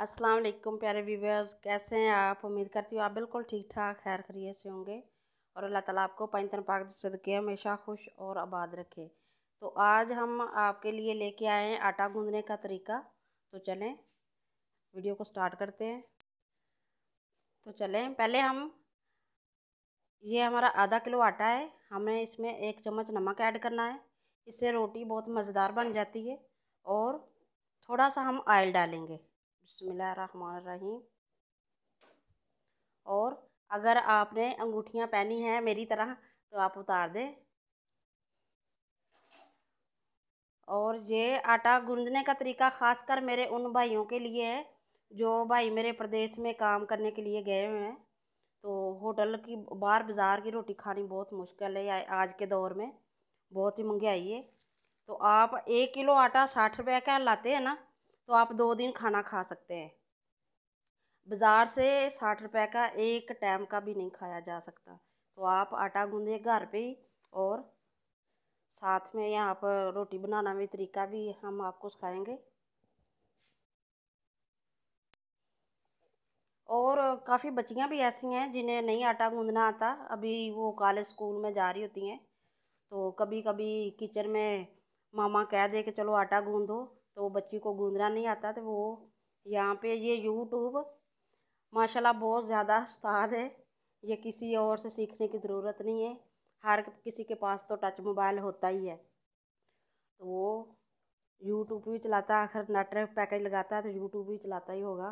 अस्सलाम वालेकुम प्यारे व्यूवर्स कैसे हैं आप उम्मीद करती हूँ आप बिल्कुल ठीक ठाक खैर खरीय से होंगे और अल्लाह ताला आपको पंचतन पाक सदके हमेशा खुश और आबाद रखे तो आज हम आपके लिए लेके आए हैं आटा गूंदने का तरीका तो चलें वीडियो को स्टार्ट करते हैं तो चलें पहले हम ये हमारा आधा किलो आटा है हमें इसमें एक चम्मच नमक ऐड करना है इससे रोटी बहुत मज़ेदार बन जाती है और थोड़ा सा हम ऑयल डालेंगे बसमीम और अगर आपने अंगूठियाँ पहनी हैं मेरी तरह तो आप उतार दें और ये आटा गूंदने का तरीका ख़ासकर मेरे उन भाइयों के लिए है जो भाई मेरे प्रदेश में काम करने के लिए गए हुए हैं तो होटल की बाहर बाज़ार की रोटी खानी बहुत मुश्किल है आज के दौर में बहुत ही महंगाई है तो आप एक किलो आटा साठ रुपये का लाते हैं ना तो आप दो दिन खाना खा सकते हैं बाज़ार से साठ रुपए का एक टाइम का भी नहीं खाया जा सकता तो आप आटा गूँधिए घर पे ही और साथ में यहाँ पर रोटी बनाना भी तरीका भी हम आपको सिखाएंगे और काफ़ी बच्चियाँ भी ऐसी हैं जिन्हें नहीं आटा गूँधना आता अभी वो कॉलेज स्कूल में जा रही होती हैं तो कभी कभी किचन में मामा कह दे कि चलो आटा गूंदो तो बच्ची को गूंदना नहीं आता तो वो यहाँ पे ये यूट्यूब माशाल्लाह बहुत ज़्यादा उस्ताद है ये किसी और से सीखने की ज़रूरत नहीं है हर किसी के पास तो टच मोबाइल होता ही है तो वो यूट्यूब भी चलाता है आखिर नेटवर्क पैकेज लगाता है तो यूट्यूब भी चलाता ही होगा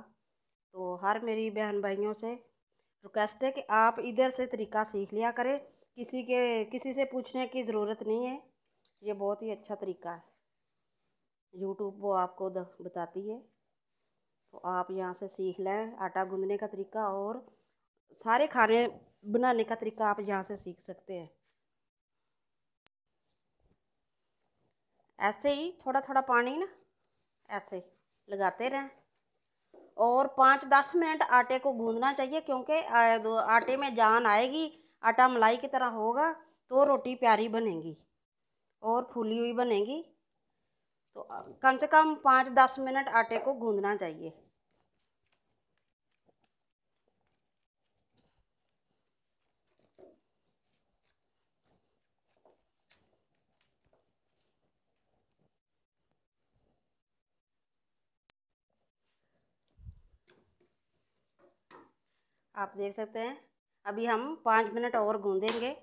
तो हर मेरी बहन भाइयों से रिक्वेस्ट है कि आप इधर से तरीका सीख लिया करें किसी के किसी से पूछने की ज़रूरत नहीं है ये बहुत ही अच्छा तरीका है यूट्यूब वो आपको बताती है तो आप यहाँ से सीख लें आटा गूंदने का तरीका और सारे खाने बनाने का तरीका आप यहाँ से सीख सकते हैं ऐसे ही थोड़ा थोड़ा पानी ना ऐसे लगाते रहें और पाँच दस मिनट आटे को गूंदना चाहिए क्योंकि आटे में जान आएगी आटा मलाई की तरह होगा तो रोटी प्यारी बनेगी और फूली हुई बनेगी तो कम से कम पाँच दस मिनट आटे को गूंदना चाहिए आप देख सकते हैं अभी हम पाँच मिनट और गूंदेंगे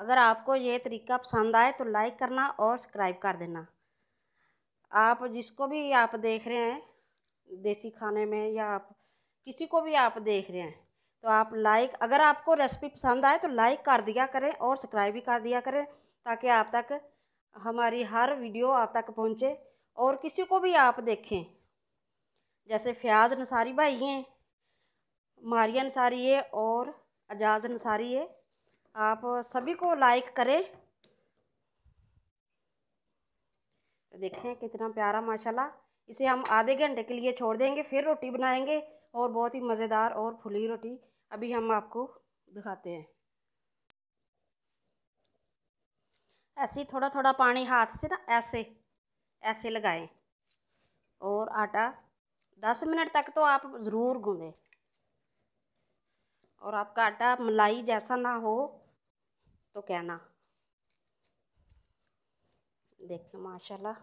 अगर आपको ये तरीका पसंद आए तो लाइक करना और सब्सक्राइब कर देना आप जिसको भी आप देख रहे हैं देसी खाने में या आप किसी को भी आप देख रहे हैं तो आप लाइक अगर आपको रेसिपी पसंद आए तो लाइक कर दिया करें और सब्सक्राइब भी कर दिया करें ताकि आप तक हमारी हर वीडियो आप तक पहुंचे और किसी को भी आप देखें जैसे फयाज अंसारी भाई हैं मारिया अंसारी है और एजाज अंसारी है आप सभी को लाइक करें तो देखें कितना प्यारा माशाल्लाह इसे हम आधे घंटे के लिए छोड़ देंगे फिर रोटी बनाएंगे और बहुत ही मज़ेदार और फुली रोटी अभी हम आपको दिखाते हैं ऐसे ही थोड़ा थोड़ा पानी हाथ से ना ऐसे ऐसे लगाएं और आटा दस मिनट तक तो आप ज़रूर गूँधें और आपका आटा मलाई जैसा ना हो तो कहना देखें माशाल्लाह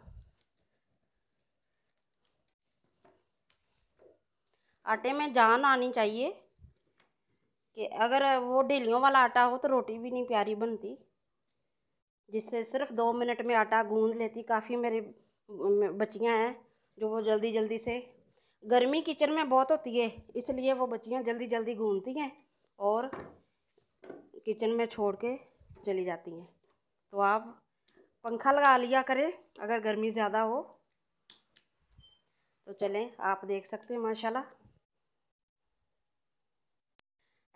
आटे में जान आनी चाहिए कि अगर वो ढेलियों वाला आटा हो तो रोटी भी नहीं प्यारी बनती जिससे सिर्फ दो मिनट में आटा गूंद लेती काफ़ी मेरे बच्चियाँ हैं जो वो जल्दी जल्दी से गर्मी किचन में बहुत होती है इसलिए वो बच्चियाँ जल्दी जल्दी गूंदती हैं और किचन में छोड़ के चली जाती हैं तो आप पंखा लगा लिया करें अगर गर्मी ज़्यादा हो तो चलें आप देख सकते हैं माशाल्लाह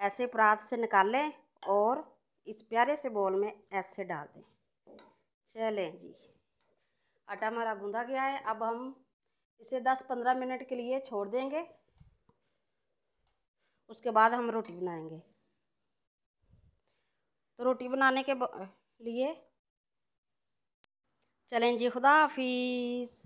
ऐसे प्रात से निकालें और इस प्यारे से बॉल में ऐसे डाल दें चलें जी आटा हमारा गूँधा गया है अब हम इसे 10-15 मिनट के लिए छोड़ देंगे उसके बाद हम रोटी बनाएंगे तो रोटी बनाने के लिए चलें जी खुदा हाफिज़